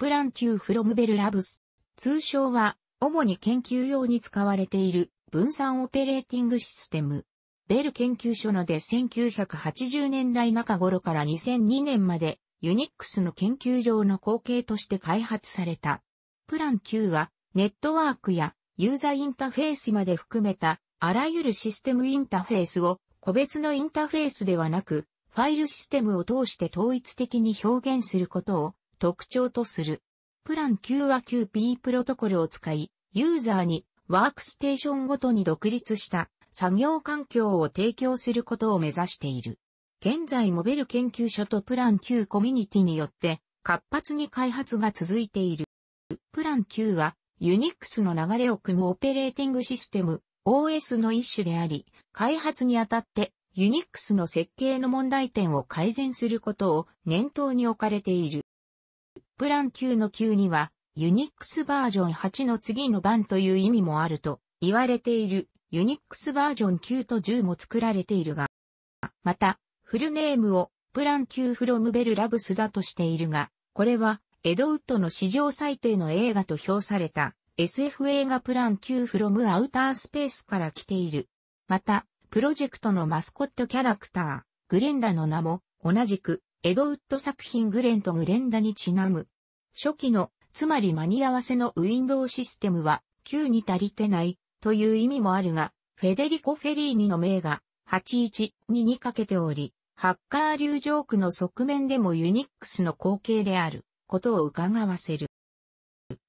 プラン級フロムベルラブス。通称は、主に研究用に使われている分散オペレーティングシステム。ベル研究所ので1980年代中頃から2002年まで、ユニックスの研究上の後継として開発された。プラン Q は、ネットワークやユーザーインターフェースまで含めた、あらゆるシステムインターフェースを、個別のインターフェースではなく、ファイルシステムを通して統一的に表現することを特徴とする。プラン Q は QP プロトコルを使い、ユーザーにワークステーションごとに独立した作業環境を提供することを目指している。現在モベル研究所とプラン Q コミュニティによって活発に開発が続いている。プラン Q は Unix の流れを組むオペレーティングシステム OS の一種であり、開発にあたって Unix の設計の問題点を改善することを念頭に置かれている。プラン級の9には、ユニックスバージョン8の次の番という意味もあると言われているユニックスバージョン9と10も作られているが、また、フルネームをプラン級フロムベルラブスだとしているが、これはエドウッドの史上最低の映画と評された SF 映画プラン級フロムアウタースペースから来ている。また、プロジェクトのマスコットキャラクター、グレンダの名も同じくエドウッド作品グレンとグレンダにちなむ。初期の、つまり間に合わせのウィンドウシステムは、Q に足りてない、という意味もあるが、フェデリコ・フェリーニの名が、81ににかけており、ハッカー流ジョークの側面でもユニックスの後継である、ことを伺わせる。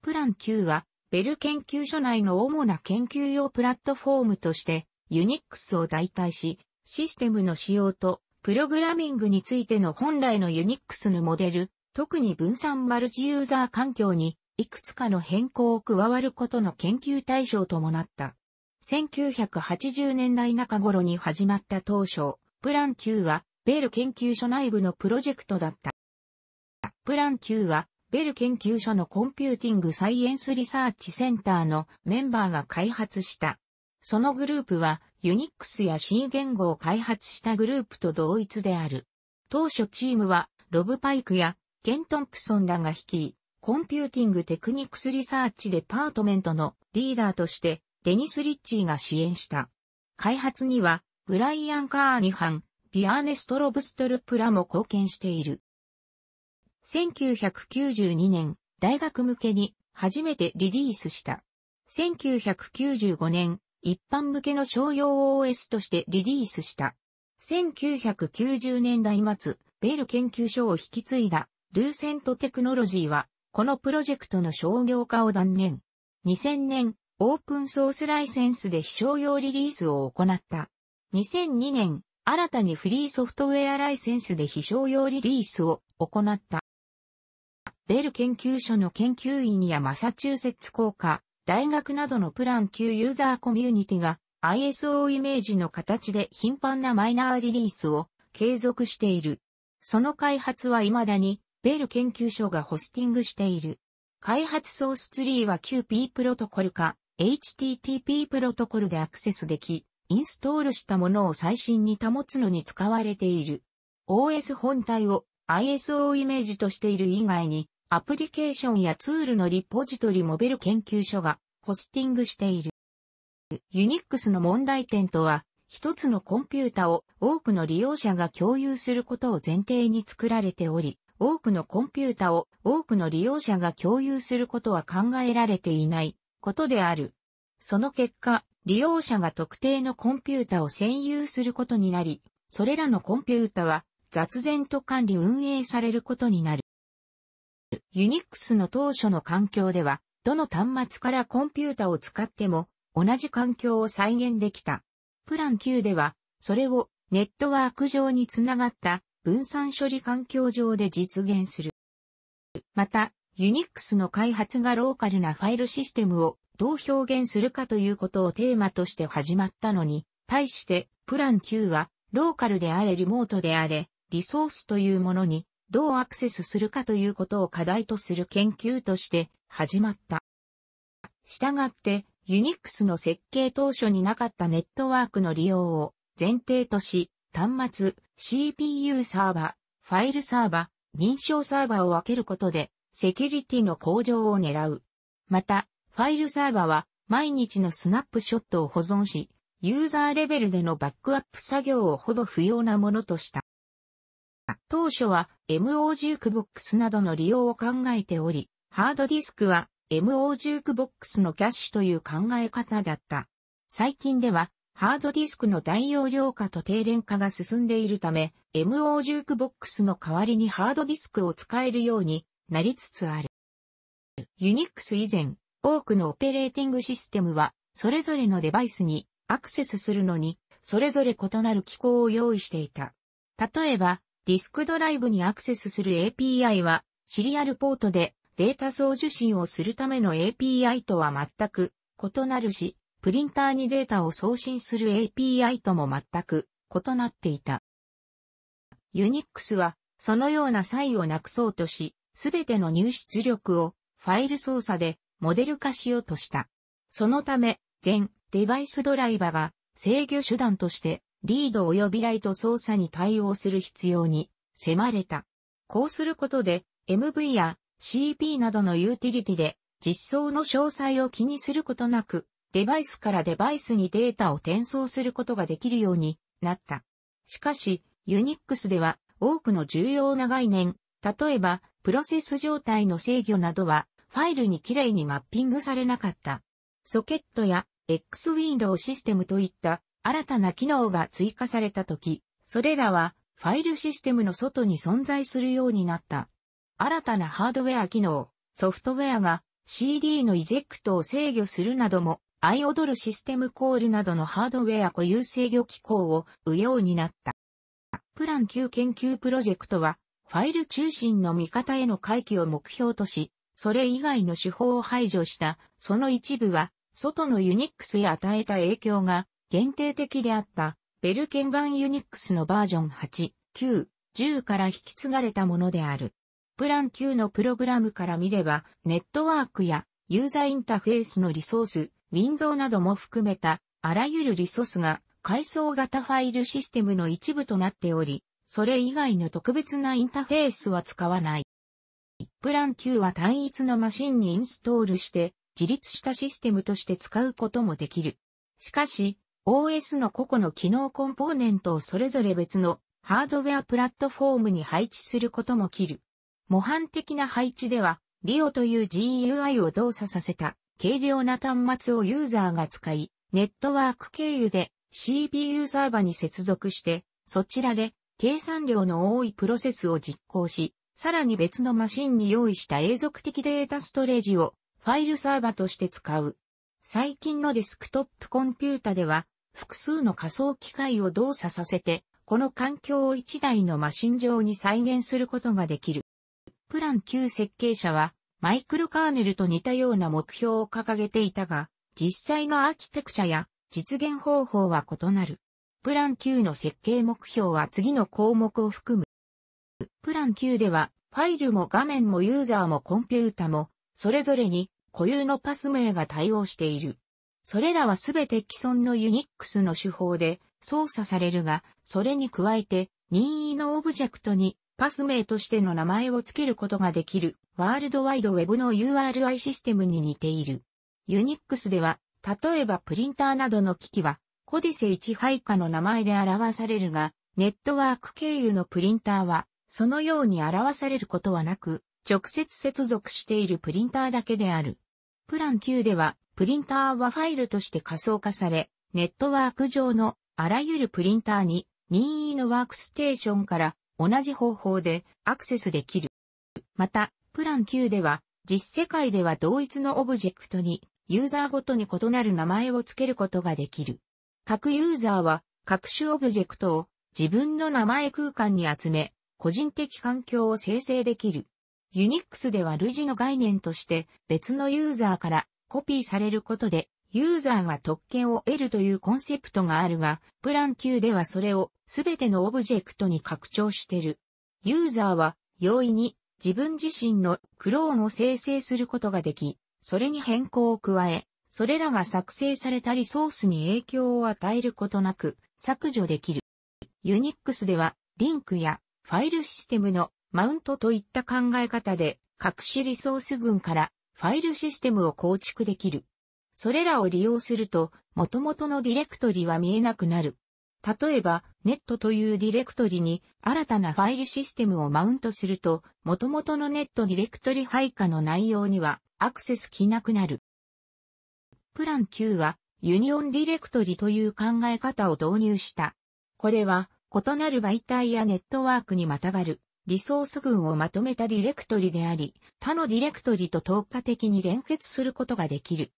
プラン Q は、ベル研究所内の主な研究用プラットフォームとして、ユニックスを代替し、システムの仕様とプログラミングについての本来のユニックスのモデル、特に分散マルチユーザー環境に、いくつかの変更を加わることの研究対象ともなった。1980年代中頃に始まった当初、プラン Q は、ベル研究所内部のプロジェクトだった。プラン Q は、ベル研究所のコンピューティングサイエンスリサーチセンターのメンバーが開発したそのグループは、ユニックスや C 言語を開発したグループと同一である。当初チームは、ロブパイクやケントンプソンらが率い、コンピューティングテクニクスリサーチデパートメントのリーダーとして、デニス・リッチーが支援した。開発には、ブライアン・カーニハン、ビアーネスト・ロブストルプラも貢献している。1992年、大学向けに初めてリリースした。1995年、一般向けの商用 OS としてリリースした。1990年代末、ベル研究所を引き継いだ、ルーセントテクノロジーは、このプロジェクトの商業化を断念。2000年、オープンソースライセンスで非商用リリースを行った。2002年、新たにフリーソフトウェアライセンスで非商用リリースを行った。ベル研究所の研究員やマサチューセッツ工科大学などのプラン級ユーザーコミュニティが ISO イメージの形で頻繁なマイナーリリースを継続している。その開発は未だにベル研究所がホスティングしている。開発ソースツリーは QP プロトコルか HTTP プロトコルでアクセスでき、インストールしたものを最新に保つのに使われている。OS 本体を ISO イメージとしている以外に、アプリケーションやツールのリポジトリモベル研究所がホスティングしている。ユニックスの問題点とは、一つのコンピュータを多くの利用者が共有することを前提に作られており、多くのコンピュータを多くの利用者が共有することは考えられていないことである。その結果、利用者が特定のコンピュータを占有することになり、それらのコンピュータは雑然と管理運営されることになる。ユニックスの当初の環境では、どの端末からコンピュータを使っても同じ環境を再現できた。プラン Q では、それをネットワーク上につながった分散処理環境上で実現する。また、ユニックスの開発がローカルなファイルシステムをどう表現するかということをテーマとして始まったのに、対して、プラン Q は、ローカルであれリモートであれ、リソースというものにどうアクセスするかということを課題とする研究として始まった。したがって、ユニックスの設計当初になかったネットワークの利用を前提とし、端末、CPU サーバー、ファイルサーバー、認証サーバーを分けることで、セキュリティの向上を狙う。また、ファイルサーバーは毎日のスナップショットを保存し、ユーザーレベルでのバックアップ作業をほぼ不要なものとした。当初は MO ジュークボックスなどの利用を考えており、ハードディスクは MO ジュークボックスのキャッシュという考え方だった。最近では、ハードディスクの大容量化と低廉化が進んでいるため、MO ジュークボックスの代わりにハードディスクを使えるようになりつつある。ユニックス以前、多くのオペレーティングシステムは、それぞれのデバイスにアクセスするのに、それぞれ異なる機構を用意していた。例えば、ディスクドライブにアクセスする API は、シリアルポートでデータ送受信をするための API とは全く異なるし、プリンターにデータを送信する API とも全く異なっていた。ユニックスは、そのような差異をなくそうとし、すべての入出力をファイル操作でモデル化しようとした。そのため、全デバイスドライバが制御手段としてリード及びライト操作に対応する必要に迫れた。こうすることで MV や CP などのユーティリティで実装の詳細を気にすることなくデバイスからデバイスにデータを転送することができるようになった。しかし、Unix では多くの重要な概念、例えばプロセス状態の制御などはファイルにきれいにマッピングされなかった。ソケットや X ウィンドウシステムといった新たな機能が追加されたとき、それらはファイルシステムの外に存在するようになった。新たなハードウェア機能、ソフトウェアが CD のイジェクトを制御するなども、アイオドルシステムコールなどのハードウェア固有制御機構をうようになった。プラン9研究プロジェクトは、ファイル中心の見方への回帰を目標とし、それ以外の手法を排除した、その一部は、外のユニックスへ与えた影響が限定的であったベルケン版ユニックスのバージョン8、9、10から引き継がれたものである。プラン9のプログラムから見れば、ネットワークやユーザーインターフェースのリソース、ウィンドウなども含めたあらゆるリソースが階層型ファイルシステムの一部となっており、それ以外の特別なインターフェースは使わない。プラン9は単一のマシンにインストールして、自立したシステムとして使うこともできる。しかし、OS の個々の機能コンポーネントをそれぞれ別のハードウェアプラットフォームに配置することも切る。模範的な配置では、リオという GUI を動作させた軽量な端末をユーザーが使い、ネットワーク経由で CPU サーバに接続して、そちらで計算量の多いプロセスを実行し、さらに別のマシンに用意した永続的データストレージをファイルサーバとして使う。最近のデスクトップコンピュータでは、複数の仮想機械を動作させて、この環境を1台のマシン上に再現することができる。プラン9設計者は、マイクロカーネルと似たような目標を掲げていたが、実際のアーキテクチャや実現方法は異なる。プラン9の設計目標は次の項目を含む。プラン9では、ファイルも画面もユーザーもコンピュータも、それぞれに固有のパス名が対応している。それらはすべて既存のユニックスの手法で操作されるが、それに加えて任意のオブジェクトにパス名としての名前を付けることができるワールドワイドウェブの URI システムに似ている。ユニックスでは、例えばプリンターなどの機器はコディセ1配下の名前で表されるが、ネットワーク経由のプリンターはそのように表されることはなく、直接接続しているプリンターだけである。プラン9では、プリンターはファイルとして仮想化され、ネットワーク上のあらゆるプリンターに任意のワークステーションから同じ方法でアクセスできる。また、プラン9では、実世界では同一のオブジェクトにユーザーごとに異なる名前を付けることができる。各ユーザーは各種オブジェクトを自分の名前空間に集め、個人的環境を生成できる。ユニックスでは類似の概念として別のユーザーからコピーされることでユーザーが特権を得るというコンセプトがあるが、プラン Q ではそれをすべてのオブジェクトに拡張してる。ユーザーは容易に自分自身のクローンを生成することができ、それに変更を加え、それらが作成されたリソースに影響を与えることなく削除できる。ユニックスではリンクやファイルシステムのマウントといった考え方で、隠しリソース群からファイルシステムを構築できる。それらを利用すると、元々のディレクトリは見えなくなる。例えば、ネットというディレクトリに新たなファイルシステムをマウントすると、元々のネットディレクトリ配下の内容にはアクセスきなくなる。プラン9は、ユニオンディレクトリという考え方を導入した。これは、異なる媒体やネットワークにまたがるリソース群をまとめたディレクトリであり、他のディレクトリと透過的に連結することができる。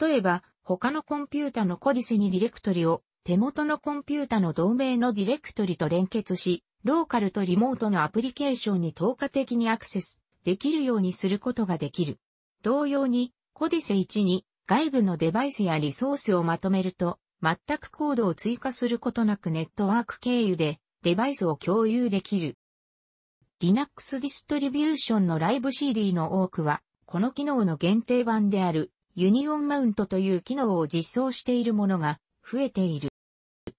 例えば、他のコンピュータのコディセにディレクトリを手元のコンピュータの同名のディレクトリと連結し、ローカルとリモートのアプリケーションに透過的にアクセスできるようにすることができる。同様に、コディセ1に外部のデバイスやリソースをまとめると、全くコードを追加することなくネットワーク経由でデバイスを共有できる。Linux ディストリビューションのライブ CD の多くは、この機能の限定版である、ユニオンマウントという機能を実装しているものが増えている。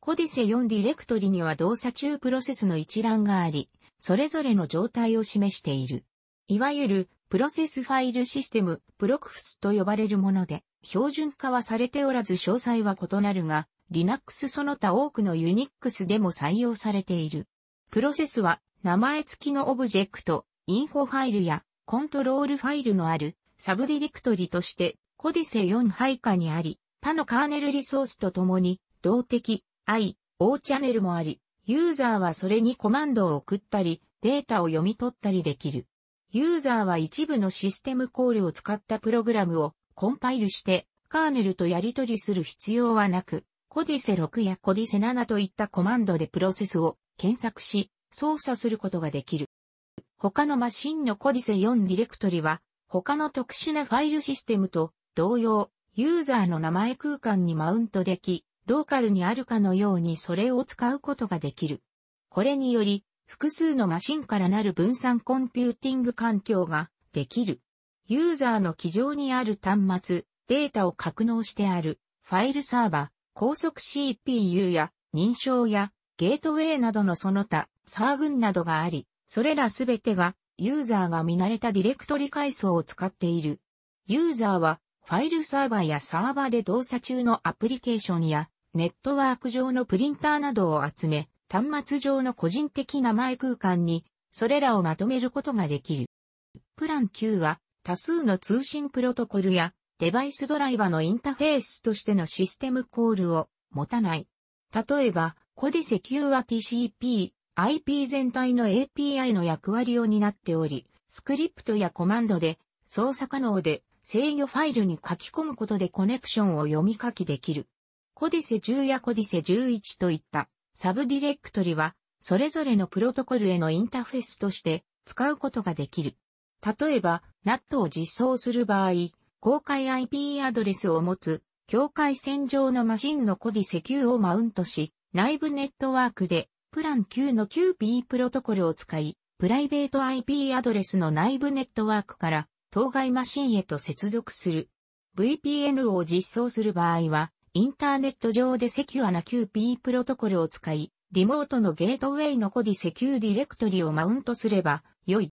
コディセ4ディレクトリには動作中プロセスの一覧があり、それぞれの状態を示している。いわゆる、プロセスファイルシステム、プロクフスと呼ばれるもので、標準化はされておらず詳細は異なるが、Linux その他多くの Unix でも採用されている。プロセスは名前付きのオブジェクト、インフォファイルやコントロールファイルのあるサブディレクトリとしてコディセ4配下にあり、他のカーネルリソースとともに動的 I、O チャンネルもあり、ユーザーはそれにコマンドを送ったり、データを読み取ったりできる。ユーザーは一部のシステムコールを使ったプログラムをコンパイルして、カーネルとやり取りする必要はなく、コディセ6やコディセ7といったコマンドでプロセスを検索し、操作することができる。他のマシンのコディセ4ディレクトリは、他の特殊なファイルシステムと同様、ユーザーの名前空間にマウントでき、ローカルにあるかのようにそれを使うことができる。これにより、複数のマシンからなる分散コンピューティング環境ができる。ユーザーの機上にある端末、データを格納してあるファイルサーバー、高速 CPU や認証やゲートウェイなどのその他サーンなどがあり、それらすべてがユーザーが見慣れたディレクトリ階層を使っている。ユーザーはファイルサーバーやサーバーで動作中のアプリケーションやネットワーク上のプリンターなどを集め、端末上の個人的名前空間にそれらをまとめることができる。プラン Q は多数の通信プロトコルやデバイスドライバのインターフェースとしてのシステムコールを持たない。例えば、コディセキュア TCP IP 全体の API の役割を担っており、スクリプトやコマンドで操作可能で制御ファイルに書き込むことでコネクションを読み書きできる。コディセ10やコディセ11といったサブディレクトリはそれぞれのプロトコルへのインターフェースとして使うことができる。例えば、NAT を実装する場合、公開 IP アドレスを持つ境界線上のマシンのコディセ9をマウントし、内部ネットワークでプラン9の QP プロトコルを使い、プライベート IP アドレスの内部ネットワークから当該マシンへと接続する。VPN を実装する場合は、インターネット上でセキュアな QP プロトコルを使い、リモートのゲートウェイのコディセキューディレクトリをマウントすれば良い。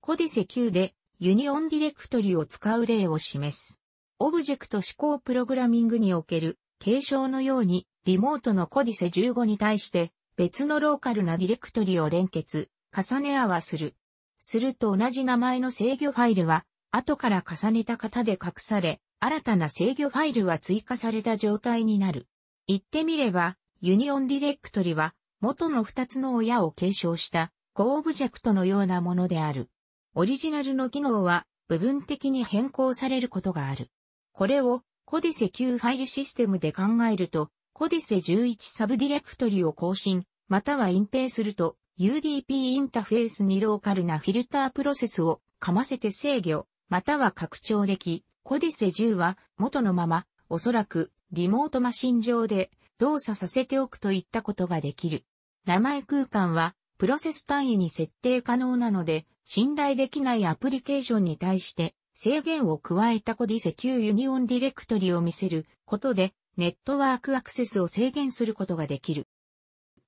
コディセキューでユニオンディレクトリを使う例を示す。オブジェクト指向プログラミングにおける継承のようにリモートのコディセ15に対して別のローカルなディレクトリを連結、重ね合わせる。すると同じ名前の制御ファイルは、後から重ねた型で隠され、新たな制御ファイルは追加された状態になる。言ってみれば、ユニオンディレクトリは、元の二つの親を継承した、コオブジェクトのようなものである。オリジナルの機能は、部分的に変更されることがある。これを、コディセ Q ファイルシステムで考えると、コディセ11サブディレクトリを更新、または隠蔽すると、UDP インターフェースにローカルなフィルタープロセスをかませて制御、または拡張でき、コディセ10は元のまま、おそらくリモートマシン上で動作させておくといったことができる。名前空間はプロセス単位に設定可能なので、信頼できないアプリケーションに対して制限を加えたコディセ9ユニオンディレクトリを見せることでネットワークアクセスを制限することができる。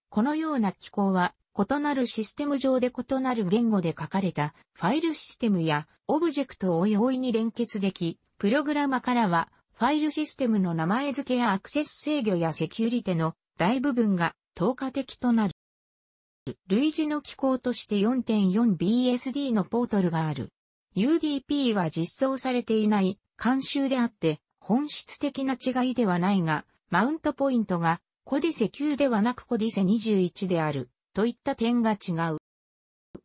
このような機構は、異なるシステム上で異なる言語で書かれたファイルシステムやオブジェクトを容易に連結でき、プログラマからはファイルシステムの名前付けやアクセス制御やセキュリティの大部分が透過的となる。類似の機構として 4.4BSD のポートルがある。UDP は実装されていない慣習であって、本質的な違いではないが、マウントポイントがコディセ9ではなくコディセ21であるといった点が違う。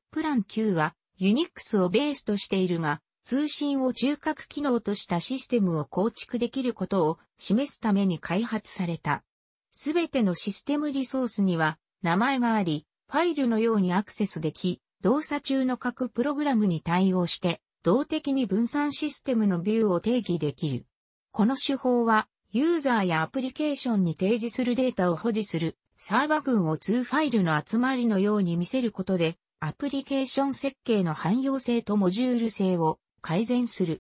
プラン9は Unix をベースとしているが、通信を中核機能としたシステムを構築できることを示すために開発された。すべてのシステムリソースには名前があり、ファイルのようにアクセスでき、動作中の各プログラムに対応して、動的に分散システムのビューを定義できる。この手法は、ユーザーやアプリケーションに提示するデータを保持するサーバ群を2ファイルの集まりのように見せることで、アプリケーション設計の汎用性とモジュール性を改善する。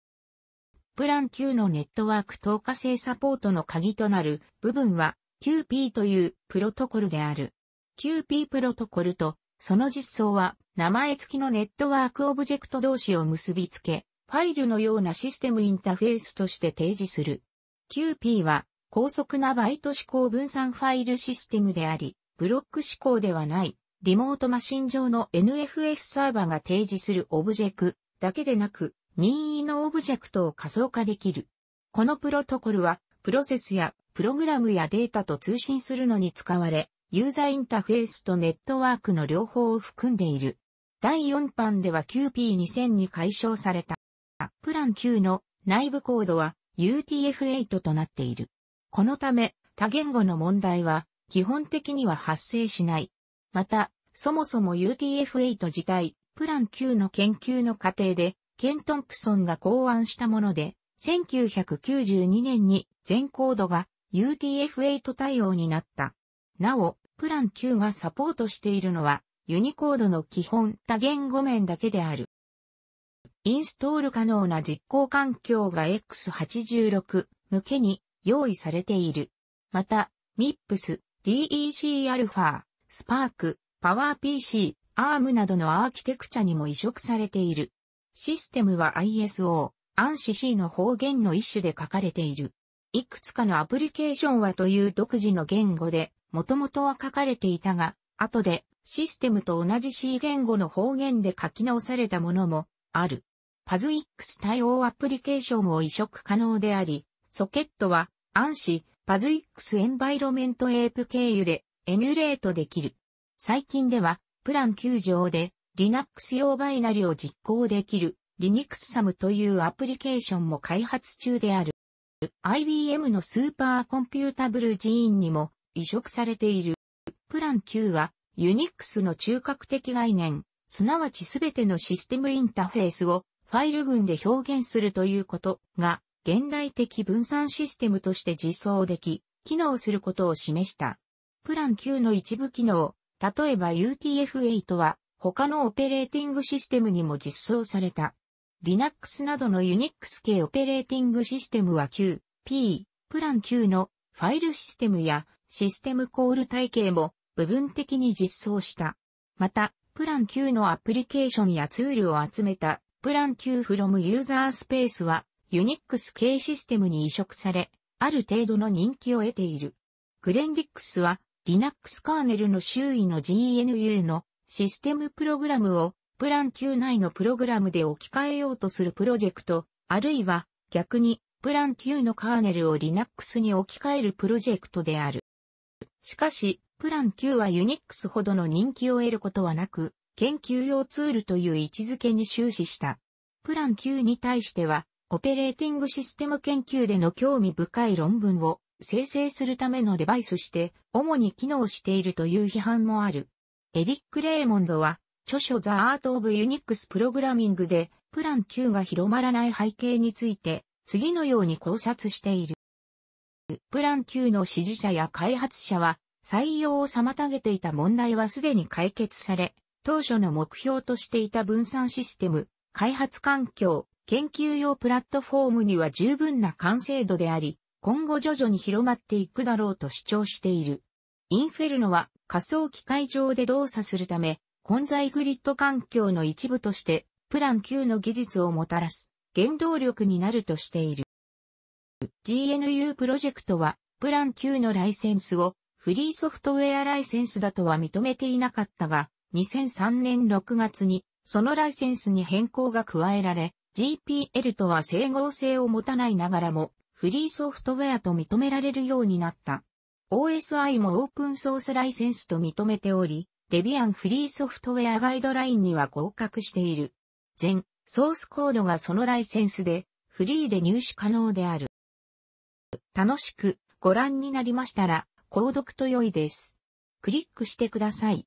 プラン Q のネットワーク透過性サポートの鍵となる部分は QP というプロトコルである。QP プロトコルとその実装は名前付きのネットワークオブジェクト同士を結びつけ、ファイルのようなシステムインターフェースとして提示する。QP は高速なバイト指向分散ファイルシステムであり、ブロック指向ではない、リモートマシン上の NFS サーバーが提示するオブジェクだけでなく、任意のオブジェクトを仮想化できる。このプロトコルは、プロセスやプログラムやデータと通信するのに使われ、ユーザーインターフェースとネットワークの両方を含んでいる。第4版では QP2000 に解消された。プラン9の内部コードは UTF-8 となっている。このため、多言語の問題は基本的には発生しない。また、そもそも UTF-8 自体、プラン9の研究の過程で、ケントンプソンが考案したもので、1992年に全コードが UTF-8 対応になった。なお、プラン9がサポートしているのは、ユニコードの基本多言語面だけである。インストール可能な実行環境が X86 向けに用意されている。また、MIPS、DECα、Spark、PowerPC、ARM などのアーキテクチャにも移植されている。システムは ISO、ANSI-C の方言の一種で書かれている。いくつかのアプリケーションはという独自の言語で、もともとは書かれていたが、後でシステムと同じ C 言語の方言で書き直されたものもある。パズ X 対応アプリケーションを移植可能であり、ソケットは、暗シ、パズ X エンバイロメントエープ経由でエミュレートできる。最近では、プラン9上で Linux 用バイナリを実行できる Linux SAM というアプリケーションも開発中である。IBM のスーパーコンピュータブル寺院にも移植されている。プラン9は、ユニックスの中核的概念、すなわちすべてのシステムインターフェースをファイル群で表現するということが、現代的分散システムとして実装でき、機能することを示した。プラン9の一部機能、例えば UTF-8 は、他のオペレーティングシステムにも実装された。Linux などの Unix 系オペレーティングシステムは Q、P、プラン9のファイルシステムやシステムコール体系も部分的に実装した。また、プラン9のアプリケーションやツールを集めたプラン Q from ユーザースペースは、ユニックス系システムに移植され、ある程度の人気を得ている。グレンディックスは、Linux カーネルの周囲の GNU のシステムプログラムを、プラン Q 内のプログラムで置き換えようとするプロジェクト、あるいは、逆に、プラン Q のカーネルを Linux に置き換えるプロジェクトである。しかし、プラン Q は Unix ほどの人気を得ることはなく、研究用ツールという位置づけに終始した。プラン Q に対しては、オペレーティングシステム研究での興味深い論文を生成するためのデバイスして主に機能しているという批判もある。エリック・レーモンドは著書ザ・アート・オブ・ユニックス・プログラミングでプラン Q が広まらない背景について次のように考察している。プラン Q の支持者や開発者は採用を妨げていた問題はすでに解決され、当初の目標としていた分散システム、開発環境、研究用プラットフォームには十分な完成度であり、今後徐々に広まっていくだろうと主張している。インフェルノは仮想機械上で動作するため、混在グリッド環境の一部として、プラン Q の技術をもたらす原動力になるとしている。GNU プロジェクトは、プラン Q のライセンスをフリーソフトウェアライセンスだとは認めていなかったが、2003年6月に、そのライセンスに変更が加えられ、GPL とは整合性を持たないながらも、フリーソフトウェアと認められるようになった。OSI もオープンソースライセンスと認めており、デビアンフリーソフトウェアガイドラインには合格している。全、ソースコードがそのライセンスで、フリーで入手可能である。楽しくご覧になりましたら、購読と良いです。クリックしてください。